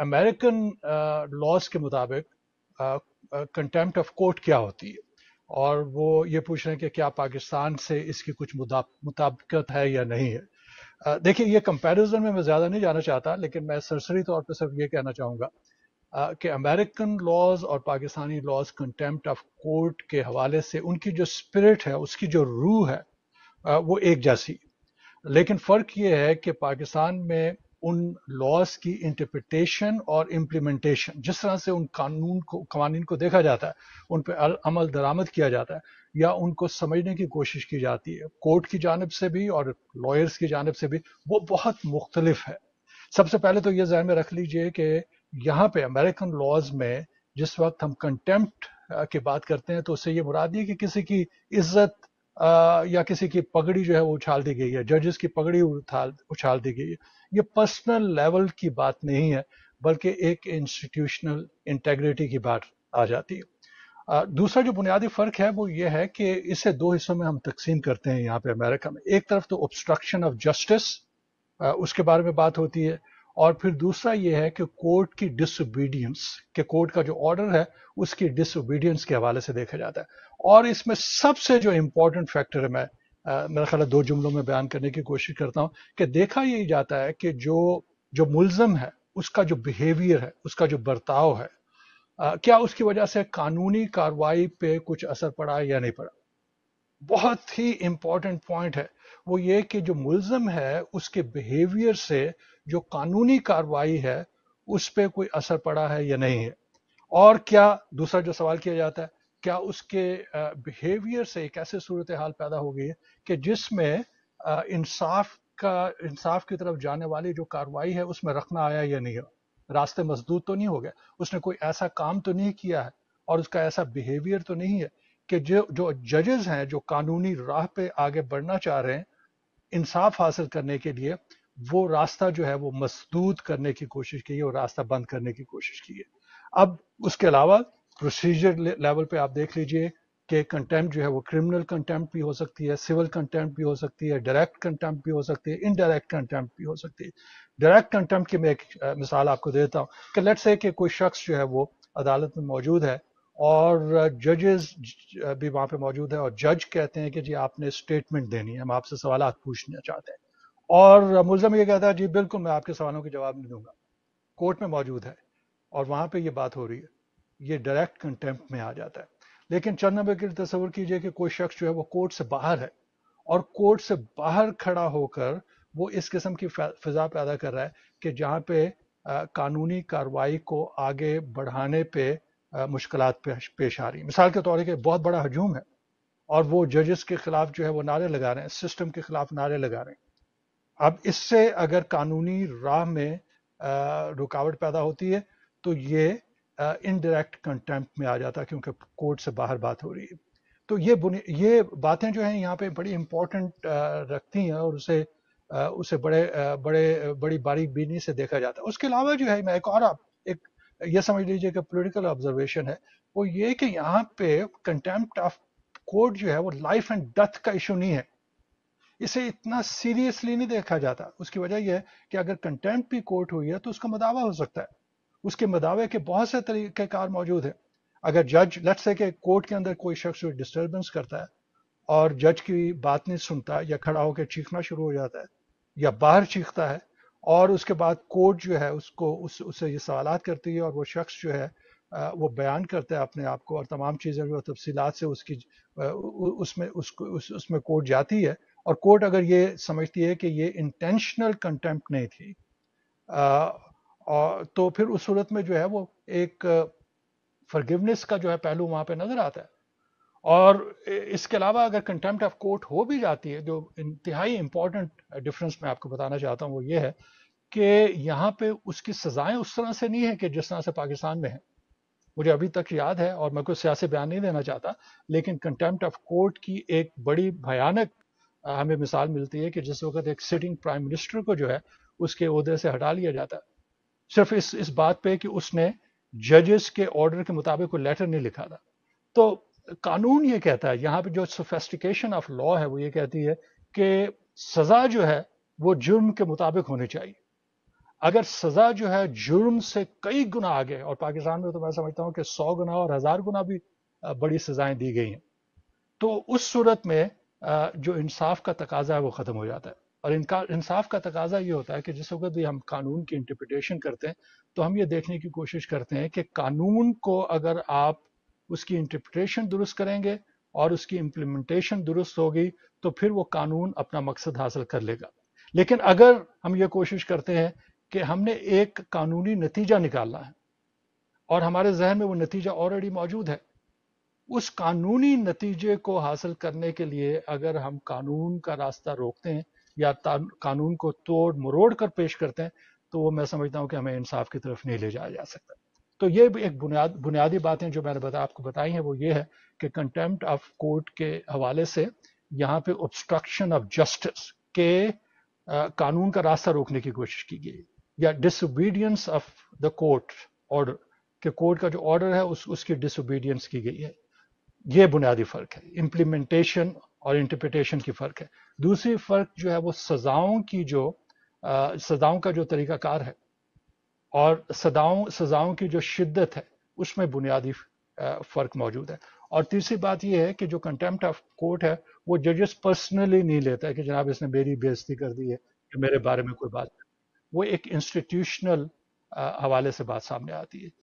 American laws uh, के मुताबिक contempt of court क्या होती है और वो ये पूछ रहे हैं कि क्या पाकिस्तान से इसकी कुछ मुताबिकत है या नहीं है uh, देखिए ये कंपैरिजन में मैं ज़्यादा नहीं जाना चाहता लेकिन मैं सरसरी तौर पर सिर्फ ये कहना चाहूँगा uh, कि अमेरिकन लॉज और Pakistani laws contempt of court के हवाले से उनकी जो स्पिरिट है उसकी जो रूह है वो एक जैसी लेकिन फ़र्क ये है कि पाकिस्तान में उन लॉज की इंटरप्रिटेशन और इम्प्लीमेंटेशन जिस तरह से उन कानून को कवानीन को देखा जाता है उन पर अमल दरामद किया जाता है या उनको समझने की कोशिश की जाती है कोर्ट की जानब से भी और लॉयर्स की जानब से भी वो बहुत मुख्तलिफ है सबसे पहले तो ये जहन में रख लीजिए कि यहाँ पे अमेरिकन लॉज में जिस वक्त हम कंटेम्प्ट की बात करते हैं तो उससे ये मुराद है कि किसी की इज्जत या किसी की पगड़ी जो है वो उछाल दी गई है जजेस की पगड़ी उछाल उछाल दी गई है ये पर्सनल लेवल की बात नहीं है बल्कि एक इंस्टीट्यूशनल इंटेग्रिटी की बात आ जाती है दूसरा जो बुनियादी फर्क है वो ये है कि इसे दो हिस्सों में हम तकसीम करते हैं यहाँ पे अमेरिका में एक तरफ तो ऑब्स्ट्रक्शन ऑफ जस्टिस उसके बारे में बात होती है और फिर दूसरा ये है कि कोर्ट की डिसोबीडियंस के कोर्ट का जो ऑर्डर है उसकी डिसोबीडियंस के हवाले से देखा जाता है और इसमें सबसे जो इम्पोर्टेंट फैक्टर है मैं मेरा ख्याल दो जुमलों में बयान करने की कोशिश करता हूँ कि देखा यही जाता है कि जो जो मुलजम है उसका जो बिहेवियर है उसका जो बर्ताव है आ, क्या उसकी वजह से कानूनी कार्रवाई पे कुछ असर पड़ा या नहीं पड़ा बहुत ही इंपॉर्टेंट पॉइंट है वो ये कि जो मुलम है उसके बिहेवियर से जो कानूनी कार्रवाई है उस पर कोई असर पड़ा है या नहीं है और क्या दूसरा जो सवाल किया जाता है क्या उसके बिहेवियर से एक ऐसे सूरत हाल पैदा हो गई है कि जिसमें इंसाफ का इंसाफ की तरफ जाने वाली जो कार्रवाई है उसमें रखना आया या नहीं रास्ते मजदूर तो नहीं हो गया उसने कोई ऐसा काम तो नहीं किया है और उसका ऐसा बिहेवियर तो नहीं है कि जो जो जजेस हैं जो कानूनी राह पे आगे बढ़ना चाह रहे हैं इंसाफ हासिल करने के लिए वो रास्ता जो है वो मसदूद करने की कोशिश की है और रास्ता बंद करने की कोशिश की है अब उसके अलावा प्रोसीजर लेवल पे आप देख लीजिए कि कंटेंप्ट जो है वो क्रिमिनल कंटेंप्ट भी हो सकती है सिविल कंटेंप्ट भी हो सकती है डायरेक्ट कंटेम्प्ट भी हो सकती है इनडायरेक्ट कंटेंप्ट भी हो सकती है डायरेक्ट कंटेंप्ट की मैं एक मिसाल आपको देता हूँ कि लेट्स से कि कोई शख्स जो है वो अदालत में मौजूद है और जजेस uh, uh, भी वहाँ पे मौजूद है और जज कहते हैं कि जी आपने स्टेटमेंट देनी है हम आपसे सवाल पूछना चाहते हैं और uh, मुलजम ये कहता है जी बिल्कुल मैं आपके सवालों के जवाब नहीं दूंगा कोर्ट में मौजूद है और वहां पे ये बात हो रही है ये डायरेक्ट कंटेम्प में आ जाता है लेकिन चंद नंबर के तस्वर कीजिए कि कोई शख्स जो है वो कोर्ट से बाहर है और कोर्ट से बाहर खड़ा होकर वो इस किस्म की फिजा पैदा कर रहा है कि जहाँ पे कानूनी कार्रवाई को आगे बढ़ाने पे मुश्किल पेश आ रही मिसाल के तौर पर बहुत बड़ा हजूम है और वो जजेस के खिलाफ जो है वो नारे लगा रहे हैं सिस्टम के खिलाफ नारे लगा रहे हैं अब इससे अगर कानूनी राह में रुकावट पैदा होती है तो ये इनडायरेक्ट कंटेम्प्ट में आ जाता है क्योंकि कोर्ट से बाहर बात हो रही है तो ये ये बातें जो हैं यहाँ पे बड़ी इम्पोर्टेंट रखती हैं और उसे उसे बड़े बड़े बड़ी बारीक बीनी से देखा जाता है उसके अलावा जो है मैं एक और आप एक ये समझ लीजिए कि पॉलिटिकल ऑब्जर्वेशन है वो ये कि यहाँ पे कंटेम्प्ट ऑफ कोर्ट जो है वो लाइफ एंड डेथ का इशू नहीं है इसे इतना सीरियसली नहीं देखा जाता उसकी वजह यह है कि अगर कंटेम्प्ट भी कोर्ट हुई है तो उसका मदावा हो सकता है उसके मदावे के बहुत से तरीक़ेकार मौजूद हैं अगर जज लेट्स से कोर्ट के अंदर कोई शख्स डिस्टर्बेंस करता है और जज की बात नहीं सुनता या खड़ा होकर चीखना शुरू हो जाता है या बाहर चीखता है और उसके बाद कोर्ट जो है उसको उस उससे ये सवाल करती है और वो शख्स जो है वो बयान करता है अपने आप को और तमाम चीज़ें जो तफसीत से उसकी उसमें उसको उस, उसमें कोर्ट जाती है और कोर्ट अगर ये समझती है कि ये इंटेंशनल कंटेम्प्ट नहीं थी तो फिर उस सूरत में जो है वो एक फर्गिवनेस का जो है पहलू वहाँ पर नज़र आता है और इसके अलावा अगर कंटेम्प्ट ऑफ कोर्ट हो भी जाती है जो इंतहाई इम्पोर्टेंट डिफरेंस मैं आपको बताना चाहता हूँ वो ये है कि यहाँ पे उसकी सजाएं उस तरह से नहीं है कि जिस तरह से पाकिस्तान में है मुझे अभी तक याद है और मैं कोई सियासी बयान नहीं देना चाहता लेकिन कंटेम्प्ट ऑफ कोर्ट की एक बड़ी भयानक हमें मिसाल मिलती है कि जिस वक्त एक सिटिंग प्राइम मिनिस्टर को जो है उसके उहदे से हटा लिया जाता है सिर्फ इस इस बात पे कि उसने जजेस के ऑर्डर के मुताबिक कोई लेटर नहीं लिखा था तो कानून ये कहता है यहाँ पे जो सोफेस्टिकेशन ऑफ लॉ है वो ये कहती है कि सज़ा जो है वो जुर्म के मुताबिक होनी चाहिए अगर सज़ा जो है जुर्म से कई गुना आगे और पाकिस्तान में तो मैं समझता हूँ कि सौ गुना और हज़ार गुना भी बड़ी सज़ाएं दी गई हैं तो उस सूरत में जो इंसाफ का तकाजा है वो ख़त्म हो जाता है और इनका इंसाफ का तकाजा ये होता है कि जिस वक्त भी हम कानून की इंटरप्रिटेशन करते हैं तो हम ये देखने की कोशिश करते हैं कि कानून को अगर आप उसकी इंटरप्रिटेशन दुरुस्त करेंगे और उसकी इम्प्लीमेंटेशन दुरुस्त होगी तो फिर वो कानून अपना मकसद हासिल कर लेगा लेकिन अगर हम ये कोशिश करते हैं कि हमने एक कानूनी नतीजा निकालना है और हमारे जहन में वो नतीजा ऑलरेडी मौजूद है उस कानूनी नतीजे को हासिल करने के लिए अगर हम कानून का रास्ता रोकते हैं या कानून को तोड़ मरोड़ कर पेश करते हैं तो वो मैं समझता हूँ कि हमें इंसाफ की तरफ नहीं ले जाया जा सकता तो ये भी एक बुनियाद बुनियादी बातें जो मैंने बता आपको बताई हैं वो ये है कि कंटेम्प्ट ऑफ कोर्ट के हवाले से यहाँ पे ऑब्स्ट्रक्शन ऑफ जस्टिस के आ, कानून का रास्ता रोकने की कोशिश की गई या disobedience of the court order के कोर्ट का जो ऑर्डर है उस उसकी डिसोबीडियंस की गई है ये बुनियादी फ़र्क है इम्प्लीमेंटेशन और इंटरप्रिटेशन की फ़र्क है दूसरी फ़र्क जो है वो सज़ाओं की जो आ, सज़ाओं का जो तरीक़ाकार है और सदाओं सजाओं की जो शिद्दत है उसमें बुनियादी फ़र्क मौजूद है और तीसरी बात यह है कि जो कंटेम्प्ट ऑफ कोर्ट है वो जजेस पर्सनली नहीं लेता है कि जनाब इसने मेरी बेजती कर दी है कि मेरे बारे में कोई बात नहीं वो एक इंस्टीट्यूशनल हवाले से बात सामने आती है